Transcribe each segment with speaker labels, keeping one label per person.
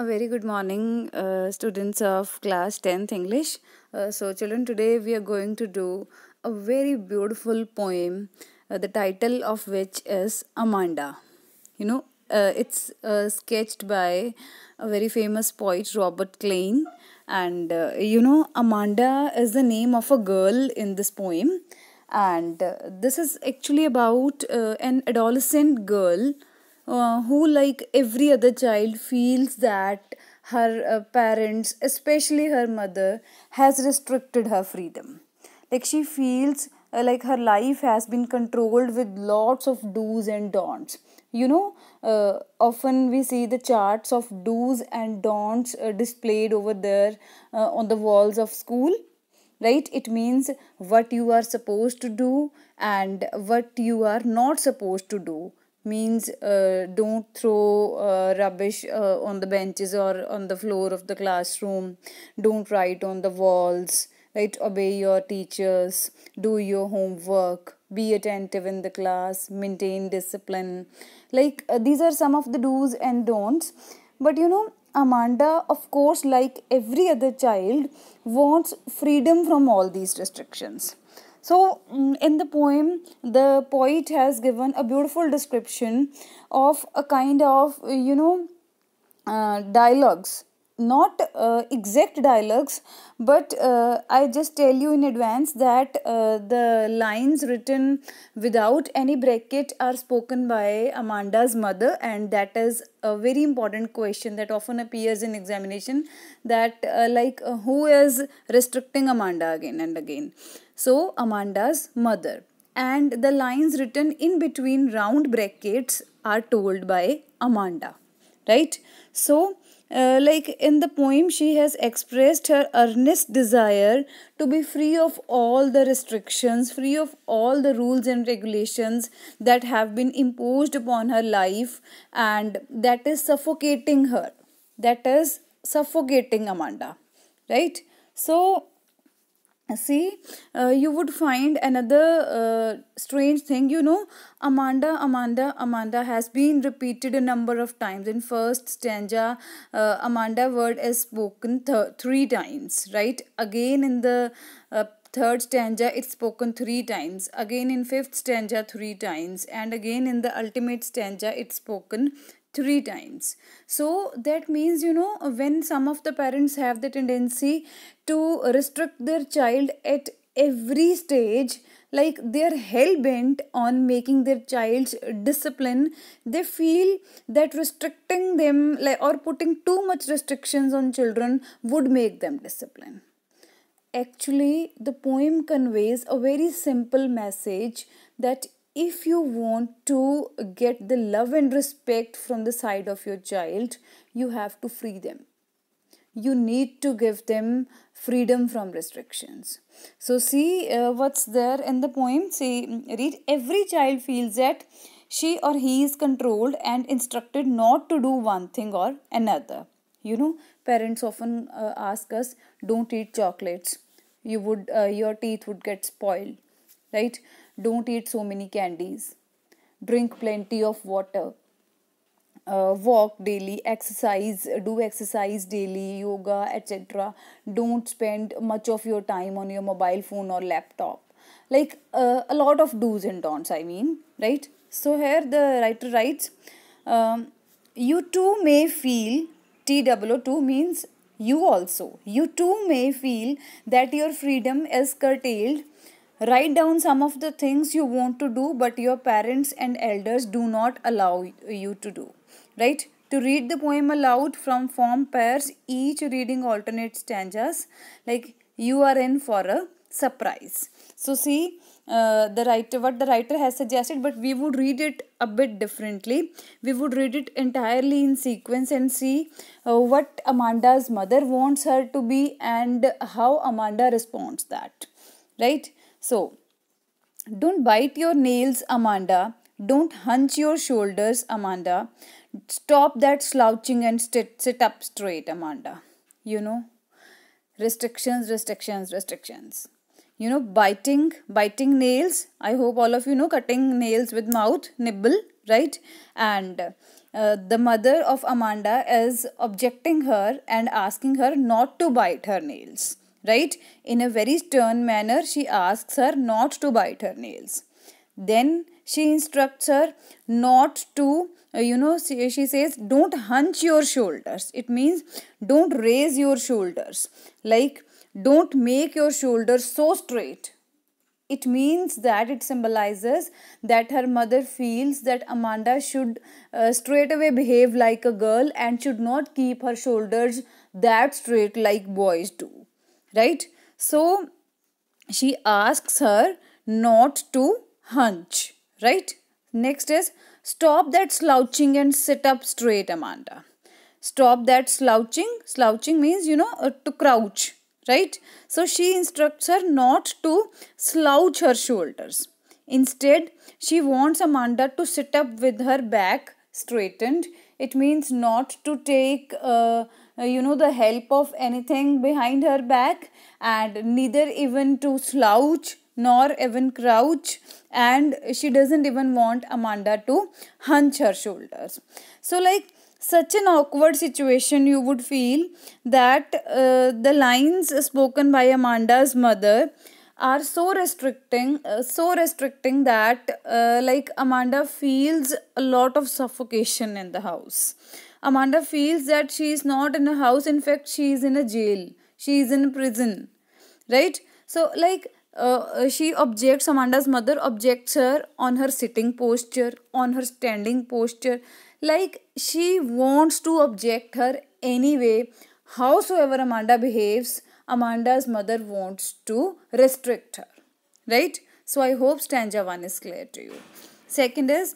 Speaker 1: A very good morning, uh, students of class 10th English. Uh, so, children, today we are going to do a very beautiful poem, uh, the title of which is Amanda. You know, uh, it's uh, sketched by a very famous poet, Robert Klein. And uh, you know, Amanda is the name of a girl in this poem. And this is actually about an adolescent girl uh, who like every other child feels that her uh, parents especially her mother has restricted her freedom like she feels uh, like her life has been controlled with lots of do's and don'ts you know uh, often we see the charts of do's and don'ts uh, displayed over there uh, on the walls of school right it means what you are supposed to do and what you are not supposed to do means uh, don't throw uh, rubbish uh, on the benches or on the floor of the classroom don't write on the walls right obey your teachers do your homework be attentive in the class maintain discipline like uh, these are some of the do's and don'ts but you know Amanda, of course, like every other child, wants freedom from all these restrictions. So, mm, in the poem, the poet has given a beautiful description of a kind of, you know, uh, dialogues not uh, exact dialogues but uh, i just tell you in advance that uh, the lines written without any bracket are spoken by amanda's mother and that is a very important question that often appears in examination that uh, like uh, who is restricting amanda again and again so amanda's mother and the lines written in between round brackets are told by amanda right so uh, like in the poem, she has expressed her earnest desire to be free of all the restrictions, free of all the rules and regulations that have been imposed upon her life, and that is suffocating her. That is suffocating Amanda, right? So, see uh, you would find another uh, strange thing you know amanda amanda amanda has been repeated a number of times in first stanza uh, amanda word is spoken th three times right again in the uh, third stanza it's spoken three times again in fifth stanza three times and again in the ultimate stanza it's spoken three times so that means you know when some of the parents have the tendency to restrict their child at every stage like they're hell bent on making their child's discipline they feel that restricting them like or putting too much restrictions on children would make them discipline actually the poem conveys a very simple message that if you want to get the love and respect from the side of your child you have to free them you need to give them freedom from restrictions so see uh, what's there in the poem see read every child feels that she or he is controlled and instructed not to do one thing or another you know parents often uh, ask us don't eat chocolates you would uh, your teeth would get spoiled right don't eat so many candies. Drink plenty of water. Uh, walk daily, exercise, do exercise daily, yoga, etc. Don't spend much of your time on your mobile phone or laptop. Like uh, a lot of do's and don'ts, I mean, right? So here the writer writes, um, you too may feel, TWO means you also, you too may feel that your freedom is curtailed write down some of the things you want to do but your parents and elders do not allow you to do right to read the poem aloud from form pairs each reading alternate stanzas like you are in for a surprise so see uh, the writer what the writer has suggested but we would read it a bit differently we would read it entirely in sequence and see uh, what amanda's mother wants her to be and how amanda responds that right so, don't bite your nails, Amanda. Don't hunch your shoulders, Amanda. Stop that slouching and sit, sit up straight, Amanda. You know, restrictions, restrictions, restrictions. You know, biting, biting nails. I hope all of you know cutting nails with mouth, nibble, right? And uh, the mother of Amanda is objecting her and asking her not to bite her nails right? In a very stern manner, she asks her not to bite her nails. Then she instructs her not to, uh, you know, she, she says, don't hunch your shoulders. It means don't raise your shoulders. Like, don't make your shoulders so straight. It means that it symbolizes that her mother feels that Amanda should uh, straight away behave like a girl and should not keep her shoulders that straight like boys do right? So she asks her not to hunch, right? Next is stop that slouching and sit up straight, Amanda. Stop that slouching. Slouching means, you know, uh, to crouch, right? So she instructs her not to slouch her shoulders. Instead, she wants Amanda to sit up with her back straightened. It means not to take. Uh, uh, you know the help of anything behind her back and neither even to slouch nor even crouch and she doesn't even want amanda to hunch her shoulders so like such an awkward situation you would feel that uh, the lines spoken by amanda's mother are so restricting uh, so restricting that uh, like amanda feels a lot of suffocation in the house Amanda feels that she is not in a house, in fact, she is in a jail, she is in prison, right? So, like, uh, uh, she objects, Amanda's mother objects her on her sitting posture, on her standing posture. Like, she wants to object her anyway. Howsoever Amanda behaves, Amanda's mother wants to restrict her, right? So, I hope stanza 1 is clear to you. Second is,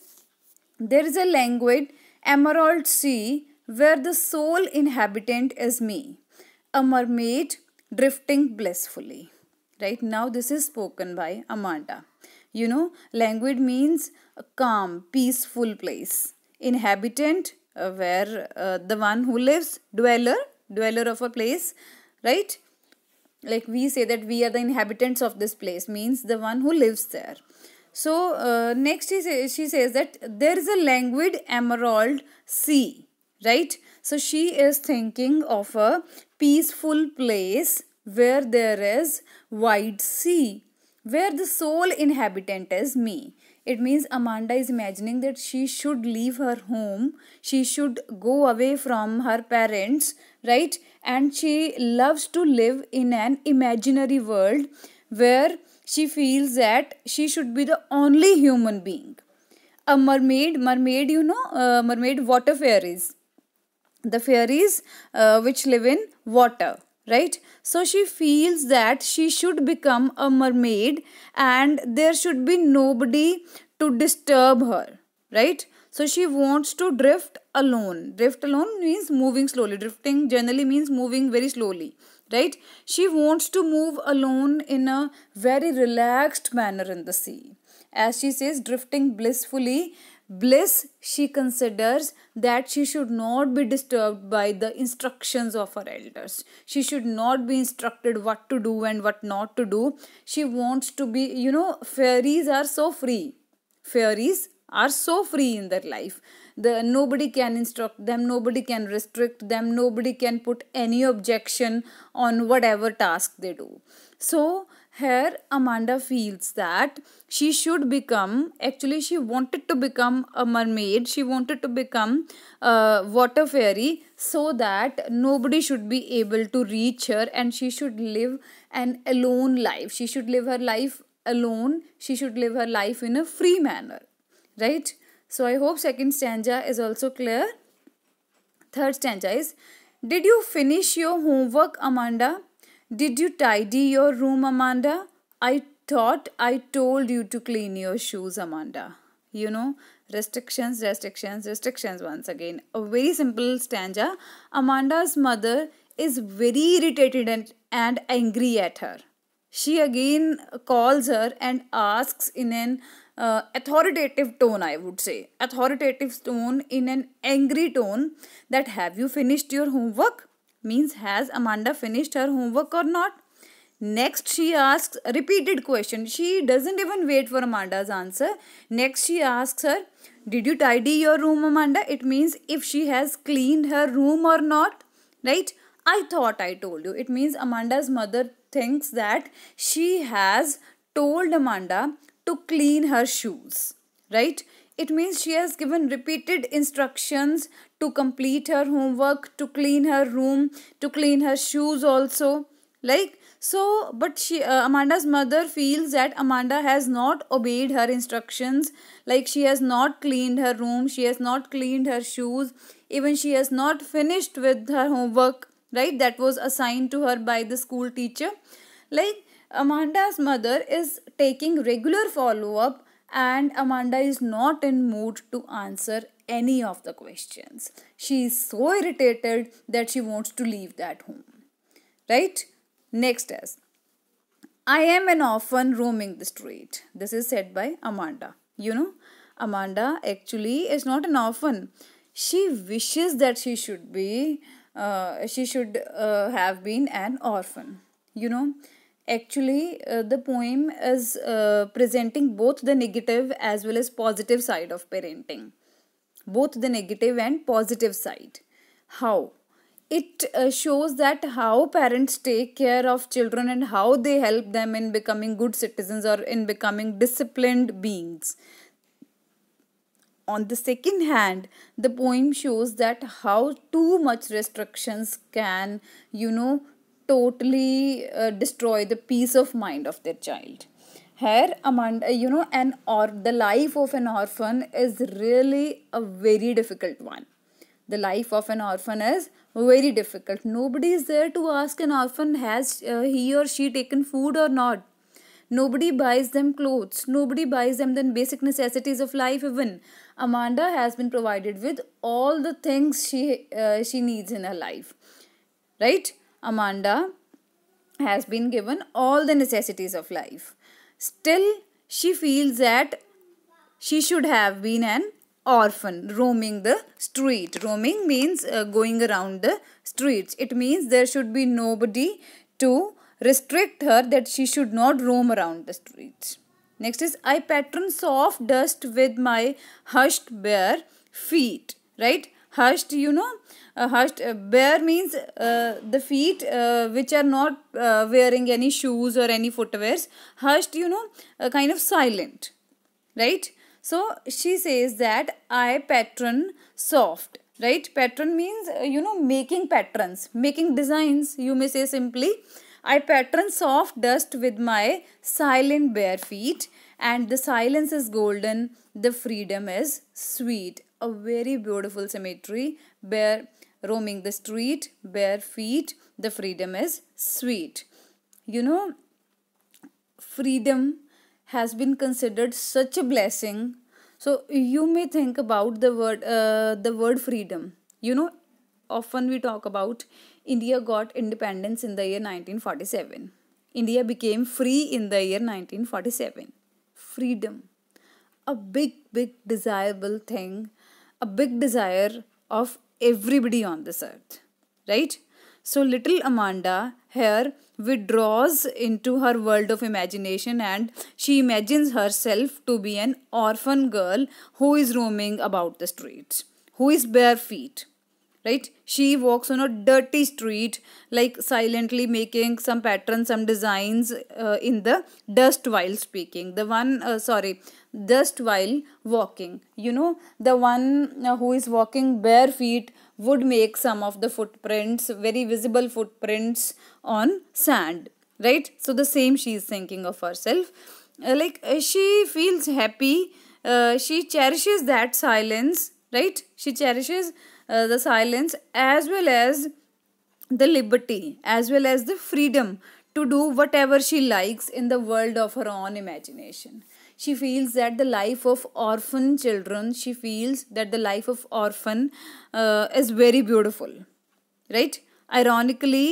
Speaker 1: there is a language emerald sea where the sole inhabitant is me, a mermaid drifting blissfully. Right now, this is spoken by Amanda. You know, languid means a calm, peaceful place. Inhabitant, uh, where uh, the one who lives, dweller, dweller of a place, right? Like we say that we are the inhabitants of this place, means the one who lives there. So uh, next she she says that there is a languid emerald sea, right? So she is thinking of a peaceful place where there is wide sea, where the sole inhabitant is me. It means Amanda is imagining that she should leave her home, she should go away from her parents, right? And she loves to live in an imaginary world where she feels that she should be the only human being a mermaid mermaid you know uh, mermaid water fairies the fairies uh, which live in water right so she feels that she should become a mermaid and there should be nobody to disturb her right so she wants to drift alone drift alone means moving slowly drifting generally means moving very slowly right? She wants to move alone in a very relaxed manner in the sea. As she says, drifting blissfully, bliss she considers that she should not be disturbed by the instructions of her elders she should not be instructed what to do and what not to do she wants to be you know fairies are so free fairies are so free in their life the nobody can instruct them nobody can restrict them nobody can put any objection on whatever task they do so here amanda feels that she should become actually she wanted to become a mermaid she wanted to become a water fairy so that nobody should be able to reach her and she should live an alone life she should live her life alone she should live her life in a free manner right so I hope second stanza is also clear. Third stanza is, Did you finish your homework, Amanda? Did you tidy your room, Amanda? I thought I told you to clean your shoes, Amanda. You know, restrictions, restrictions, restrictions once again. A very simple stanza. Amanda's mother is very irritated and, and angry at her. She again calls her and asks in an uh, authoritative tone, I would say. Authoritative tone in an angry tone that have you finished your homework? Means has Amanda finished her homework or not? Next, she asks repeated question. She doesn't even wait for Amanda's answer. Next, she asks her, Did you tidy your room, Amanda? It means if she has cleaned her room or not, right? I thought I told you. It means Amanda's mother thinks that she has told Amanda to clean her shoes, right? It means she has given repeated instructions to complete her homework, to clean her room, to clean her shoes also. Like, so, but she, uh, Amanda's mother feels that Amanda has not obeyed her instructions. Like, she has not cleaned her room, she has not cleaned her shoes, even she has not finished with her homework right that was assigned to her by the school teacher like amanda's mother is taking regular follow up and amanda is not in mood to answer any of the questions she is so irritated that she wants to leave that home right next is i am an orphan roaming the street this is said by amanda you know amanda actually is not an orphan she wishes that she should be uh, she should uh, have been an orphan you know actually uh, the poem is uh, presenting both the negative as well as positive side of parenting both the negative and positive side how it uh, shows that how parents take care of children and how they help them in becoming good citizens or in becoming disciplined beings on the second hand, the poem shows that how too much restrictions can, you know, totally uh, destroy the peace of mind of their child. Here, Amanda, you know, an or the life of an orphan is really a very difficult one. The life of an orphan is very difficult. Nobody is there to ask an orphan has uh, he or she taken food or not Nobody buys them clothes. Nobody buys them the basic necessities of life even. Amanda has been provided with all the things she, uh, she needs in her life. Right? Amanda has been given all the necessities of life. Still, she feels that she should have been an orphan roaming the street. Roaming means uh, going around the streets. It means there should be nobody to restrict her that she should not roam around the streets. Next is I pattern soft dust with my hushed bare feet. Right? Hushed, you know, uh, hushed uh, bare means uh, the feet uh, which are not uh, wearing any shoes or any footwears. Hushed, you know, uh, kind of silent. Right? So she says that I pattern soft right pattern means uh, you know making patterns making designs you may say simply I pattern soft dust with my silent bare feet and the silence is golden, the freedom is sweet. A very beautiful cemetery, bare roaming the street, bare feet, the freedom is sweet. You know, freedom has been considered such a blessing. So you may think about the word, uh, the word freedom. You know, often we talk about India got independence in the year 1947. India became free in the year 1947. Freedom. A big, big desirable thing, a big desire of everybody on this earth. Right? So, little Amanda here withdraws into her world of imagination and she imagines herself to be an orphan girl who is roaming about the streets, who is bare feet, right she walks on a dirty street like silently making some patterns some designs uh, in the dust while speaking the one uh, sorry dust while walking you know the one uh, who is walking bare feet would make some of the footprints very visible footprints on sand right so the same she is thinking of herself uh, like uh, she feels happy uh, she cherishes that silence right she cherishes uh, the silence as well as the liberty as well as the freedom to do whatever she likes in the world of her own imagination she feels that the life of orphan children she feels that the life of orphan uh, is very beautiful right ironically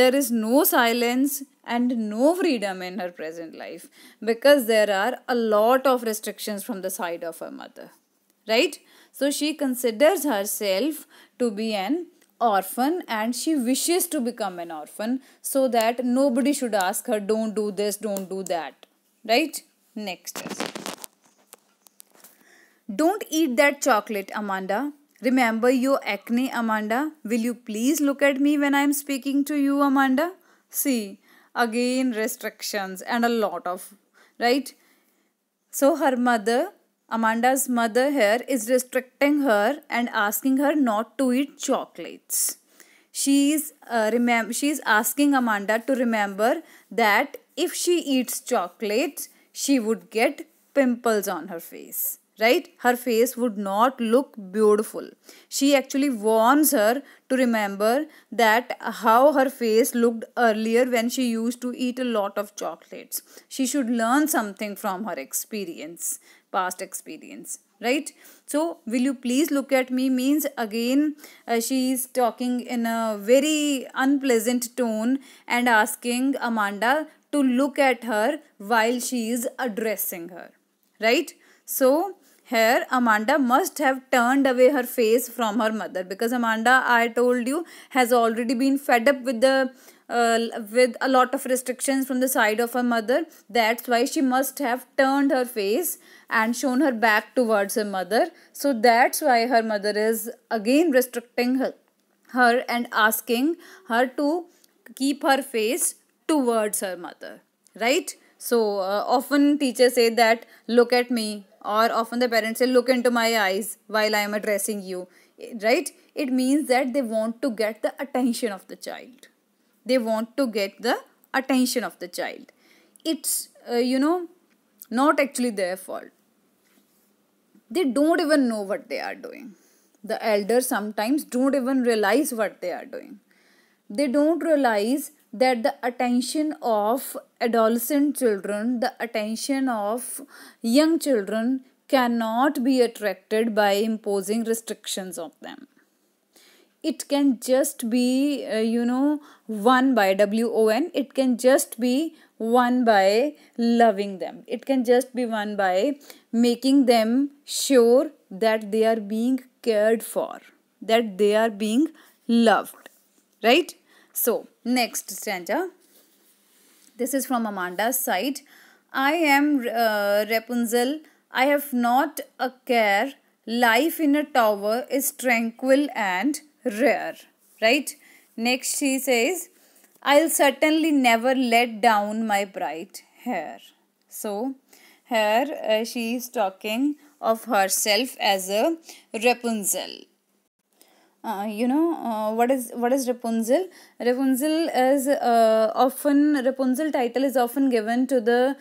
Speaker 1: there is no silence and no freedom in her present life because there are a lot of restrictions from the side of her mother right so she considers herself to be an orphan and she wishes to become an orphan so that nobody should ask her, don't do this, don't do that. Right? Next is. Don't eat that chocolate, Amanda. Remember your acne, Amanda. Will you please look at me when I am speaking to you, Amanda? See, again restrictions and a lot of, right? So her mother Amanda's mother here is restricting her and asking her not to eat chocolates. She is uh, remem- she is asking Amanda to remember that if she eats chocolates, she would get pimples on her face right her face would not look beautiful she actually warns her to remember that how her face looked earlier when she used to eat a lot of chocolates she should learn something from her experience past experience right so will you please look at me means again uh, she is talking in a very unpleasant tone and asking amanda to look at her while she is addressing her right so here amanda must have turned away her face from her mother because amanda i told you has already been fed up with the uh, with a lot of restrictions from the side of her mother that's why she must have turned her face and shown her back towards her mother. So that's why her mother is again restricting her, her and asking her to keep her face towards her mother. Right? So uh, often teachers say that look at me or often the parents say look into my eyes while I am addressing you. Right? It means that they want to get the attention of the child. They want to get the attention of the child. It's, uh, you know, not actually their fault they don't even know what they are doing. The elders sometimes don't even realize what they are doing. They don't realize that the attention of adolescent children, the attention of young children cannot be attracted by imposing restrictions on them. It can just be, uh, you know, one by W O N, it can just be one by loving them. It can just be one by making them sure that they are being cared for, that they are being loved. Right? So, next stanza. This is from Amanda's side. I am uh, Rapunzel. I have not a care. Life in a tower is tranquil and rare. Right? Next, she says, I'll certainly never let down my bright hair. So, here uh, she is talking of herself as a Rapunzel. Uh, you know uh, what is what is Rapunzel? Rapunzel is uh, often Rapunzel title is often given to the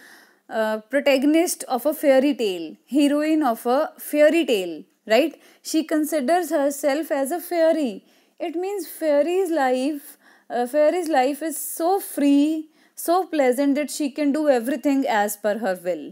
Speaker 1: uh, protagonist of a fairy tale, heroine of a fairy tale, right? She considers herself as a fairy. It means fairy's life uh, fairy's life is so free so pleasant that she can do everything as per her will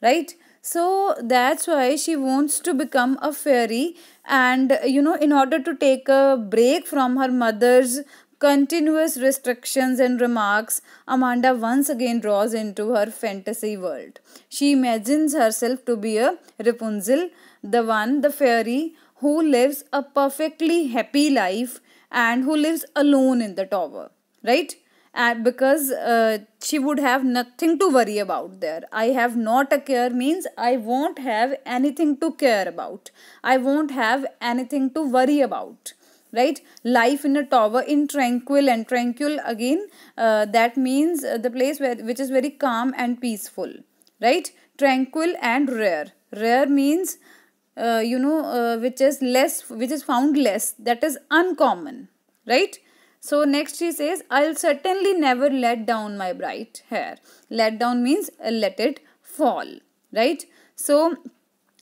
Speaker 1: right so that's why she wants to become a fairy and you know in order to take a break from her mother's continuous restrictions and remarks amanda once again draws into her fantasy world she imagines herself to be a rapunzel the one the fairy who lives a perfectly happy life and who lives alone in the tower, right? And because uh, she would have nothing to worry about there. I have not a care means I won't have anything to care about. I won't have anything to worry about right life in a tower in tranquil and tranquil again uh, that means uh, the place where which is very calm and peaceful right tranquil and rare rare means uh, you know uh, which is less which is found less that is uncommon right so next she says i'll certainly never let down my bright hair let down means uh, let it fall right so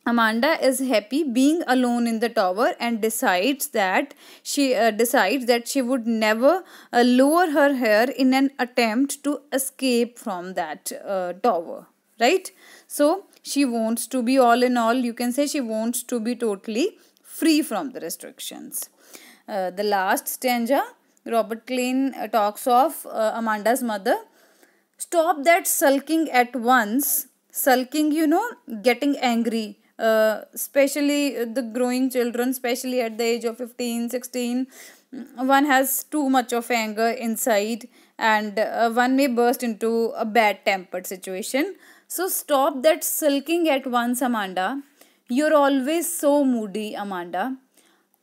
Speaker 1: Amanda is happy being alone in the tower and decides that she uh, decides that she would never uh, lower her hair in an attempt to escape from that uh, tower right so she wants to be all in all you can say she wants to be totally free from the restrictions uh, the last stanza robert klein uh, talks of uh, amanda's mother stop that sulking at once sulking you know getting angry uh, especially the growing children especially at the age of 15 16 one has too much of anger inside and uh, one may burst into a bad tempered situation so stop that sulking at once, Amanda. You're always so moody, Amanda.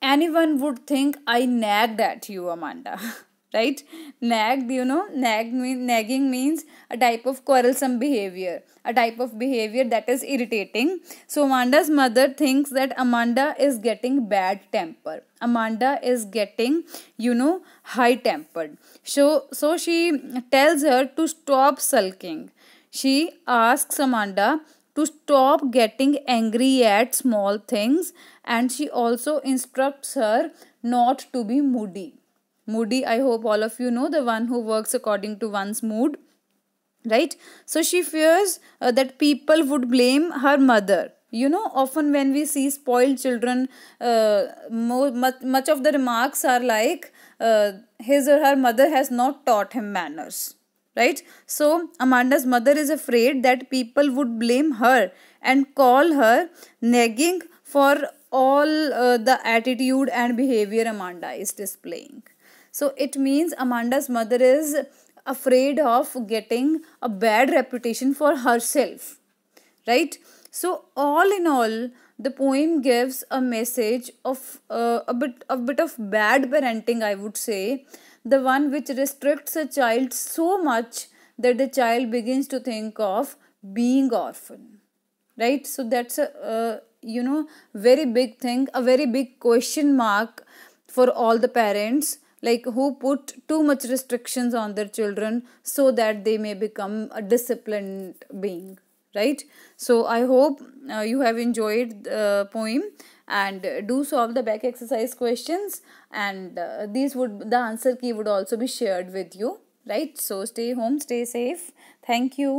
Speaker 1: Anyone would think I nagged at you, Amanda. right? Nagged, you know, nag mean, nagging means a type of quarrelsome behavior, a type of behavior that is irritating. So Amanda's mother thinks that Amanda is getting bad temper. Amanda is getting, you know, high tempered. So, so she tells her to stop sulking she asks Amanda to stop getting angry at small things and she also instructs her not to be moody. Moody, I hope all of you know, the one who works according to one's mood. Right? So she fears uh, that people would blame her mother you know often when we see spoiled children uh, mo much, much of the remarks are like uh, his or her mother has not taught him manners right? So Amanda's mother is afraid that people would blame her and call her nagging for all uh, the attitude and behavior Amanda is displaying. So it means Amanda's mother is afraid of getting a bad reputation for herself, right? So all in all, the poem gives a message of uh, a bit a bit of bad parenting, I would say, the one which restricts a child so much that the child begins to think of being orphan right so that's a uh, you know very big thing a very big question mark for all the parents like who put too much restrictions on their children so that they may become a disciplined being right so i hope uh, you have enjoyed the poem and do solve the back exercise questions and uh, these would the answer key would also be shared with you right so stay home stay safe thank you